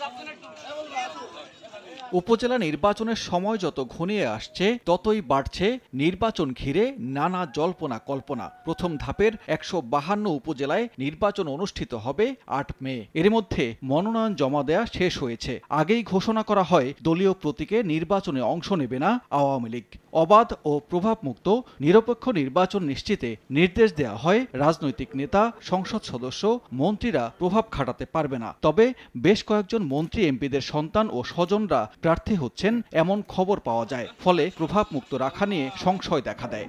সাবধানে উপজেলা নির্বাচনের সময় যত ঘনিয়ে আসছে ততই বাড়ছে নির্বাচন ঘিরে নানা জল্পনা কল্পনা প্রথম ধাপের একশো বাহান্ন উপজেলায় নির্বাচন অনুষ্ঠিত হবে আট মে এর মধ্যে মনোনয়ন জমা দেয়া শেষ হয়েছে আগেই ঘোষণা করা হয় দলীয় প্রতীকে নির্বাচনে অংশ নেবে না আওয়ামী লীগ অবাধ ও প্রভাবমুক্ত নিরপেক্ষ নির্বাচন নিশ্চিতে নির্দেশ দেয়া হয় রাজনৈতিক নেতা সংসদ সদস্য মন্ত্রীরা প্রভাব খাটাতে পারবে না তবে বেশ কয়েকজন মন্ত্রী এমপিদের সন্তান ও স্বজনরা প্রার্থী হচ্ছেন এমন খবর পাওয়া যায় ফলে প্রভাবমুক্ত রাখা নিয়ে সংশয় দেখা দেয়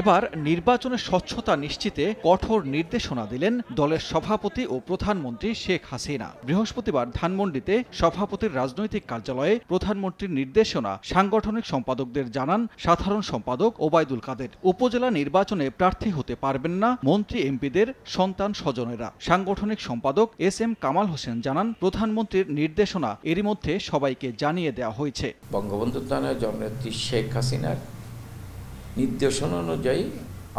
এবার নির্বাচনে স্বচ্ছতা নিশ্চিতে কঠোর নির্দেশনা দিলেন দলের সভাপতি ও প্রধানমন্ত্রী শেখ হাসিনা বৃহস্পতিবার ধানমন্ডিতে সভাপতির রাজনৈতিক কার্যালয়ে প্রধানমন্ত্রীর নির্দেশনা সাংগঠনিক সম্পাদকদের জানান সাধারণ সম্পাদক ওবায়দুল কাদের উপজেলা নির্বাচনে প্রার্থী হতে পারবেন না মন্ত্রী এমপিদের সন্তান স্বজনেরা সাংগঠনিক সম্পাদক এস এম কামাল হোসেন জানান প্রধানমন্ত্রীর নির্দেশনা এরই মধ্যে সবাইকে জানিয়ে দেওয়া হয়েছে বঙ্গবন্ধু শেখ হাসিনার নির্দেশনা অনুযায়ী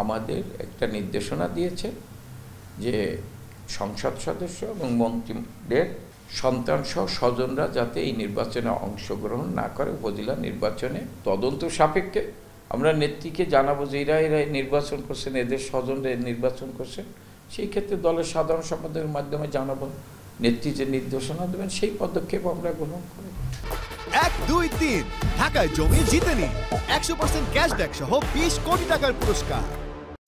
আমাদের একটা নির্দেশনা দিয়েছে যে সংসদ সদস্য এবং মন্ত্রীদের সন্তানসহ স্বজনরা যাতে এই নির্বাচনে অংশগ্রহণ না করে উপজেলা নির্বাচনে তদন্ত সাপেক্ষে আমরা নেত্রীকে জানাবো যে এরা এরা নির্বাচন করছেন এদের স্বজনরা নির্বাচন করছেন সেই ক্ষেত্রে দলের সাধারণ সম্পাদকের মাধ্যমে জানাবো নেত্রী যে নির্দেশনা দেবেন সেই পদক্ষেপ আমরা গ্রহণ করি দুই তিন ঢাকায় জমি জিতে নিন একশো পার্সেন্ট ক্যাশব্যাক সহ বিশ কোটি টাকার পুরস্কার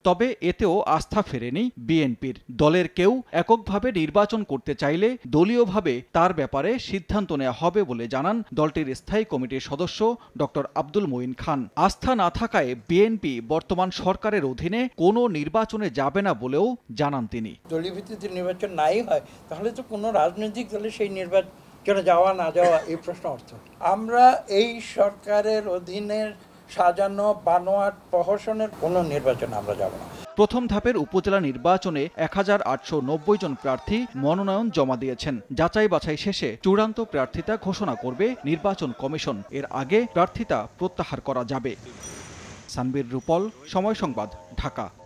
তবে এতেও আস্থা ফেরেনি বিএনপির দলের কেউ এককভাবে নির্বাচন করতে চাইলে দলীয়ভাবে তার ব্যাপারে সিদ্ধান্ত নেওয়া হবে বলে জানান দলটির স্থায়ী কমিটির সদস্য ড আব্দুল মঈন খান আস্থা না থাকায় বিএনপি বর্তমান সরকারের অধীনে কোনো নির্বাচনে যাবে না বলেও জানান তিনি দলীয় ভিত্তিতে নির্বাচন নাই হয় তাহলে তো কোনো রাজনৈতিক দলে সেই নির্বাচন কেন যাওয়া না যাওয়া এই প্রশ্ন অর্থ আমরা এই সরকারের অধীনের সাজানো বানোয়াট প্রহসনের কোন নির্বাচন আমরা যাব না প্রথম ধাপের উপজেলা নির্বাচনে এক জন প্রার্থী মনোনয়ন জমা দিয়েছেন যাচাই বাছাই শেষে চূড়ান্ত প্রার্থিতা ঘোষণা করবে নির্বাচন কমিশন এর আগে প্রার্থিতা প্রত্যাহার করা যাবে সানবীর রূপল সময় সংবাদ ঢাকা